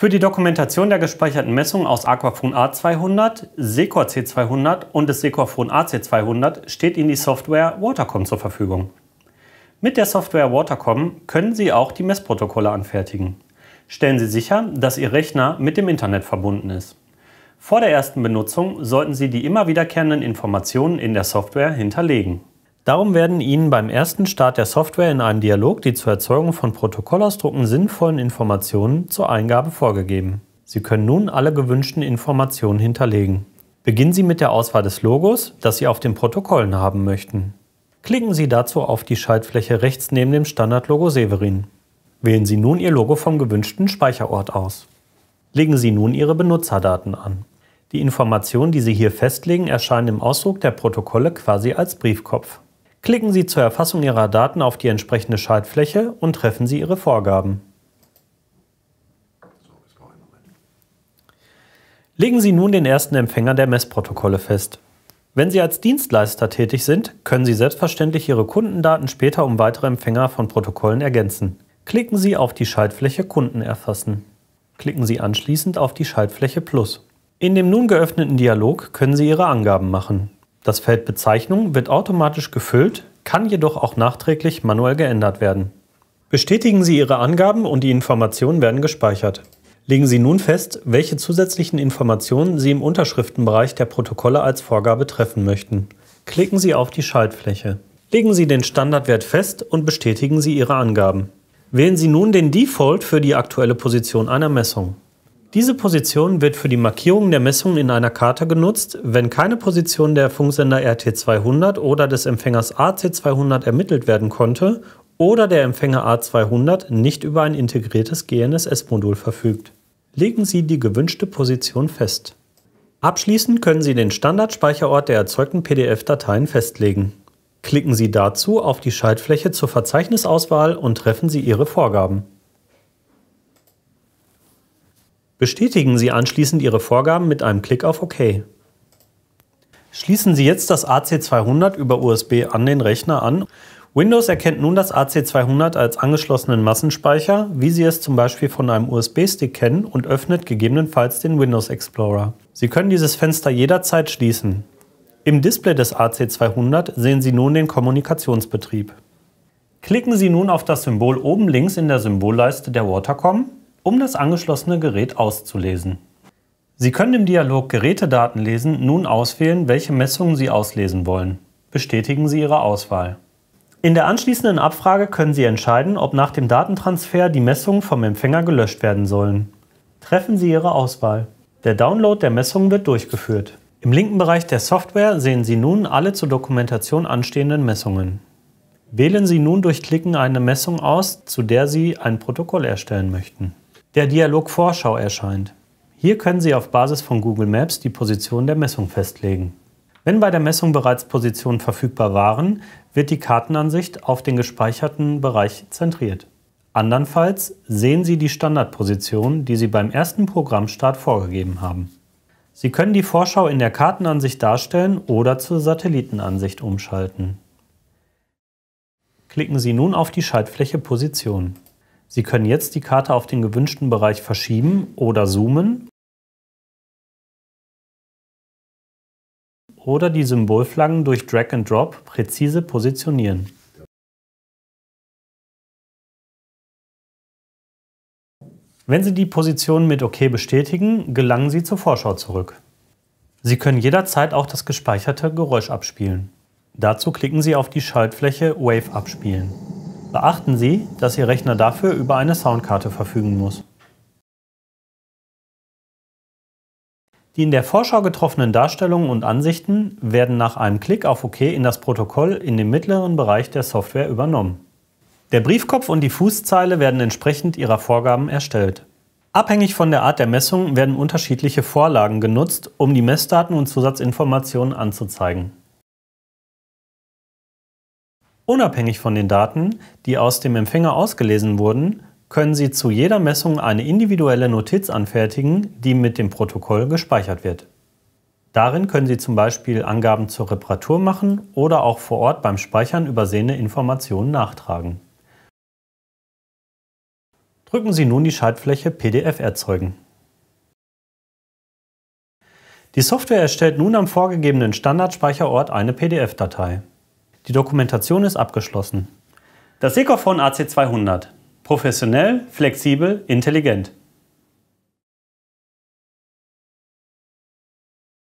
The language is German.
Für die Dokumentation der gespeicherten Messungen aus Aquaphon A200, Secor C200 und des Secorphon AC200 steht Ihnen die Software Watercom zur Verfügung. Mit der Software Watercom können Sie auch die Messprotokolle anfertigen. Stellen Sie sicher, dass Ihr Rechner mit dem Internet verbunden ist. Vor der ersten Benutzung sollten Sie die immer wiederkehrenden Informationen in der Software hinterlegen. Darum werden Ihnen beim ersten Start der Software in einem Dialog die zur Erzeugung von Protokollausdrucken sinnvollen Informationen zur Eingabe vorgegeben. Sie können nun alle gewünschten Informationen hinterlegen. Beginnen Sie mit der Auswahl des Logos, das Sie auf den Protokollen haben möchten. Klicken Sie dazu auf die Schaltfläche rechts neben dem Standardlogo Severin. Wählen Sie nun Ihr Logo vom gewünschten Speicherort aus. Legen Sie nun Ihre Benutzerdaten an. Die Informationen, die Sie hier festlegen, erscheinen im Ausdruck der Protokolle quasi als Briefkopf. Klicken Sie zur Erfassung Ihrer Daten auf die entsprechende Schaltfläche und treffen Sie Ihre Vorgaben. Legen Sie nun den ersten Empfänger der Messprotokolle fest. Wenn Sie als Dienstleister tätig sind, können Sie selbstverständlich Ihre Kundendaten später um weitere Empfänger von Protokollen ergänzen. Klicken Sie auf die Schaltfläche Kunden erfassen. Klicken Sie anschließend auf die Schaltfläche Plus. In dem nun geöffneten Dialog können Sie Ihre Angaben machen. Das Feld Bezeichnung wird automatisch gefüllt, kann jedoch auch nachträglich manuell geändert werden. Bestätigen Sie Ihre Angaben und die Informationen werden gespeichert. Legen Sie nun fest, welche zusätzlichen Informationen Sie im Unterschriftenbereich der Protokolle als Vorgabe treffen möchten. Klicken Sie auf die Schaltfläche. Legen Sie den Standardwert fest und bestätigen Sie Ihre Angaben. Wählen Sie nun den Default für die aktuelle Position einer Messung. Diese Position wird für die Markierung der Messungen in einer Karte genutzt, wenn keine Position der Funksender RT200 oder des Empfängers AC200 ermittelt werden konnte oder der Empfänger A200 nicht über ein integriertes GNSS-Modul verfügt. Legen Sie die gewünschte Position fest. Abschließend können Sie den Standardspeicherort der erzeugten PDF-Dateien festlegen. Klicken Sie dazu auf die Schaltfläche zur Verzeichnisauswahl und treffen Sie Ihre Vorgaben. Bestätigen Sie anschließend Ihre Vorgaben mit einem Klick auf OK. Schließen Sie jetzt das AC200 über USB an den Rechner an. Windows erkennt nun das AC200 als angeschlossenen Massenspeicher, wie Sie es zum Beispiel von einem USB-Stick kennen, und öffnet gegebenenfalls den Windows Explorer. Sie können dieses Fenster jederzeit schließen. Im Display des AC200 sehen Sie nun den Kommunikationsbetrieb. Klicken Sie nun auf das Symbol oben links in der Symbolleiste der Watercom um das angeschlossene Gerät auszulesen. Sie können im Dialog Gerätedaten lesen nun auswählen, welche Messungen Sie auslesen wollen. Bestätigen Sie Ihre Auswahl. In der anschließenden Abfrage können Sie entscheiden, ob nach dem Datentransfer die Messungen vom Empfänger gelöscht werden sollen. Treffen Sie Ihre Auswahl. Der Download der Messungen wird durchgeführt. Im linken Bereich der Software sehen Sie nun alle zur Dokumentation anstehenden Messungen. Wählen Sie nun durch Klicken eine Messung aus, zu der Sie ein Protokoll erstellen möchten. Der Dialog Vorschau erscheint. Hier können Sie auf Basis von Google Maps die Position der Messung festlegen. Wenn bei der Messung bereits Positionen verfügbar waren, wird die Kartenansicht auf den gespeicherten Bereich zentriert. Andernfalls sehen Sie die Standardposition, die Sie beim ersten Programmstart vorgegeben haben. Sie können die Vorschau in der Kartenansicht darstellen oder zur Satellitenansicht umschalten. Klicken Sie nun auf die Schaltfläche Position. Sie können jetzt die Karte auf den gewünschten Bereich verschieben oder zoomen oder die Symbolflaggen durch Drag and Drop präzise positionieren. Wenn Sie die Position mit OK bestätigen, gelangen Sie zur Vorschau zurück. Sie können jederzeit auch das gespeicherte Geräusch abspielen. Dazu klicken Sie auf die Schaltfläche Wave abspielen. Beachten Sie, dass Ihr Rechner dafür über eine Soundkarte verfügen muss. Die in der Vorschau getroffenen Darstellungen und Ansichten werden nach einem Klick auf OK in das Protokoll in dem mittleren Bereich der Software übernommen. Der Briefkopf und die Fußzeile werden entsprechend ihrer Vorgaben erstellt. Abhängig von der Art der Messung werden unterschiedliche Vorlagen genutzt, um die Messdaten und Zusatzinformationen anzuzeigen. Unabhängig von den Daten, die aus dem Empfänger ausgelesen wurden, können Sie zu jeder Messung eine individuelle Notiz anfertigen, die mit dem Protokoll gespeichert wird. Darin können Sie zum Beispiel Angaben zur Reparatur machen oder auch vor Ort beim Speichern übersehene Informationen nachtragen. Drücken Sie nun die Schaltfläche PDF erzeugen. Die Software erstellt nun am vorgegebenen Standardspeicherort eine PDF-Datei. Die Dokumentation ist abgeschlossen. Das Sekophon AC200. Professionell, flexibel, intelligent.